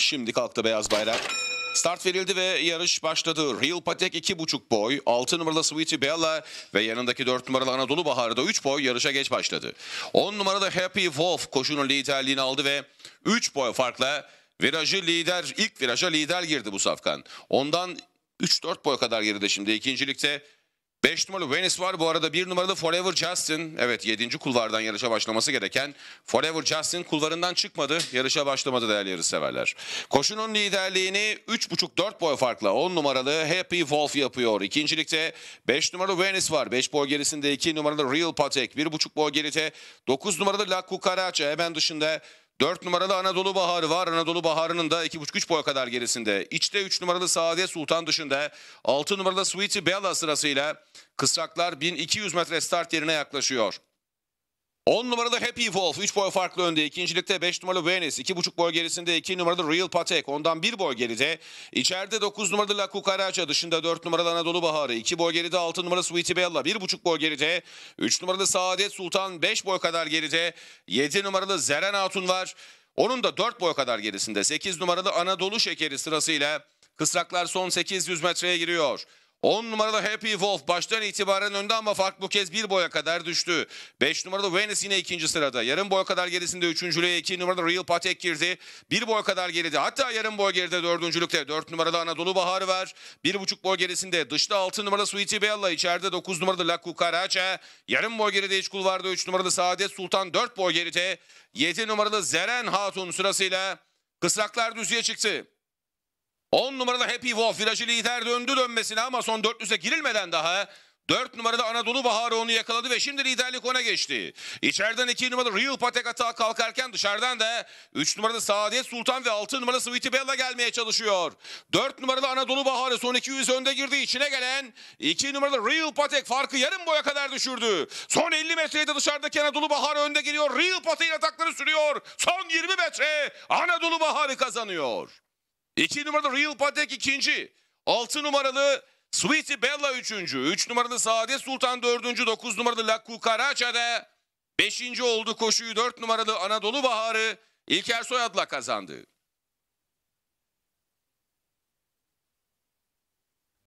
Şimdi kalktı beyaz bayrak. Start verildi ve yarış başladı. Real Patek buçuk boy, altı numaralı Sweetie Bella ve yanındaki dört numaralı Anadolu Baharı da 3 boy yarışa geç başladı. On numaralı Happy Wolf koşunun liderliğini aldı ve üç boy farkla virajı lider, ilk viraja lider girdi bu safkan. Ondan üç dört boy kadar geride şimdi ikincilikte 5 numaralı Venice var. Bu arada 1 numaralı Forever Justin. Evet 7. kulvardan yarışa başlaması gereken Forever Justin kulvarından çıkmadı. Yarışa başlamadı değerli yarışseverler. Koşunun liderliğini 3,5-4 boy farkla 10 numaralı Happy Wolf yapıyor. İkincilikte 5 numaralı Venice var. 5 boy gerisinde 2 numaralı Real Patek. 1,5 boy geride 9 numaralı La Cucaracha. Hemen dışında 4 numaralı Anadolu Baharı var. Anadolu Baharı'nın da 2,5-3 boya kadar gerisinde. İçte 3 numaralı Saadet Sultan dışında 6 numaralı Sweetie Bella sırasıyla kısraklar 1200 metre start yerine yaklaşıyor. 10 numarada Happy Wolf 3 boy farklı önde. ikincilikte 5 numaralı Venice 2,5 boy gerisinde 2 numaralı Real Patek ondan 1 boy geride. İçeride 9 numaralı La Cucaracha dışında 4 numaralı Anadolu Baharı 2 boy geride 6 numaralı Sweetie Bella 1,5 boy geride. 3 numaralı Saadet Sultan 5 boy kadar geride. 7 numaralı Zeren Hatun var. Onun da 4 boy kadar gerisinde 8 numaralı Anadolu Şekeri sırasıyla kısraklar son 800 metreye giriyor. 10 numarada Happy Wolf baştan itibaren önde ama fark bu kez bir boya kadar düştü. 5 numarada Venus yine ikinci sırada. Yarım boya kadar gerisinde üçüncülüğe 2 numarada Real Patek girdi. Bir boya kadar geride hatta yarım boy geride dördüncülükte. 4 numarada Anadolu Baharı var. Bir buçuk boy gerisinde dışta 6 numarada Sweetie Bella. içeride 9 numarada La Cucaracha. Yarım boy geride iç kulvarda 3 numarada Saadet Sultan 4 boy geride. 7 numaralı Zeren Hatun sırasıyla kısraklar düzüye çıktı. 10 numarada Happy Wolf virajı lider döndü dönmesine ama son dörtlüse girilmeden daha 4 numarada Anadolu Baharı onu yakaladı ve şimdi liderlik ona geçti. İçeriden 2 numarada Real Patek atağa kalkarken dışarıdan da 3 numarada Saadet Sultan ve 6 numarada Sweetie Bella gelmeye çalışıyor. 4 numarada Anadolu Baharı son 200 önde girdi. içine gelen 2 numarada Real Patek farkı yarım boya kadar düşürdü. Son 50 metrede de dışarıdaki Anadolu Baharı önde geliyor. Real Patek'in atakları sürüyor. Son 20 metre Anadolu Baharı kazanıyor. İki numaralı Real Patek ikinci. altı numaralı Sweetie Bella üçüncü. üç numaralı Saadet Sultan dördüncü. dokuz numaralı La Cucaracha'da beşinci oldu koşuyu. dört numaralı Anadolu Baharı İlker Soyad'la kazandı.